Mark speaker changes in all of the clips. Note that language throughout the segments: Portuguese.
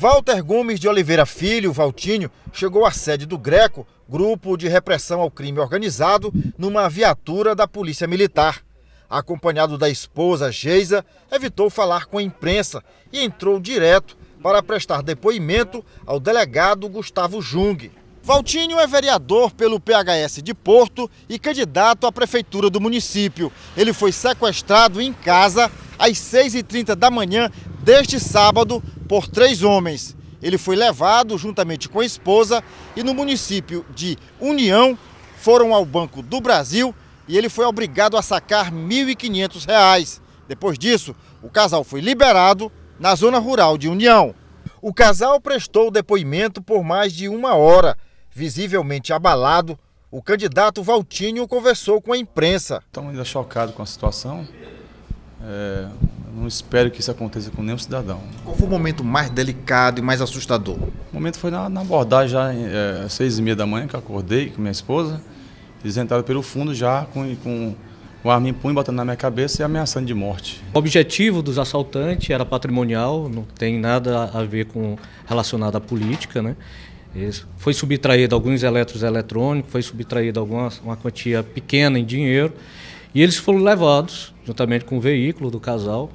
Speaker 1: Walter Gomes de Oliveira Filho, Valtinho, chegou à sede do Greco, grupo de repressão ao crime organizado, numa viatura da Polícia Militar. Acompanhado da esposa Geisa, evitou falar com a imprensa e entrou direto para prestar depoimento ao delegado Gustavo Jung. Valtinho é vereador pelo PHS de Porto e candidato à prefeitura do município. Ele foi sequestrado em casa às 6h30 da manhã deste sábado por três homens. Ele foi levado juntamente com a esposa e no município de União foram ao Banco do Brasil e ele foi obrigado a sacar R$ 1.500. Depois disso, o casal foi liberado na zona rural de União. O casal prestou depoimento por mais de uma hora. Visivelmente abalado, o candidato Valtinho conversou com a imprensa.
Speaker 2: Estamos ainda chocados com a situação. É, não espero que isso aconteça com nenhum cidadão. Qual foi o momento mais delicado
Speaker 1: e mais assustador? O
Speaker 2: momento foi na, na abordagem, já é, às seis e meia da manhã, que eu acordei com minha
Speaker 3: esposa. Eles entraram pelo fundo já com, com o arma em punho batendo na minha cabeça e ameaçando de morte.
Speaker 4: O objetivo dos assaltantes era patrimonial, não tem nada a ver com relacionado à política, né? Foi subtraído alguns eletros eletrônicos, foi subtraído alguma uma quantia pequena em dinheiro e eles foram levados juntamente com o veículo do casal,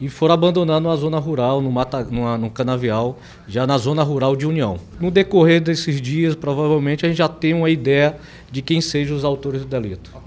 Speaker 4: e foram abandonados numa zona rural, no, mata, numa, num canavial, já na zona rural de União. No decorrer desses dias, provavelmente, a gente já tem uma ideia de quem sejam os autores do delito.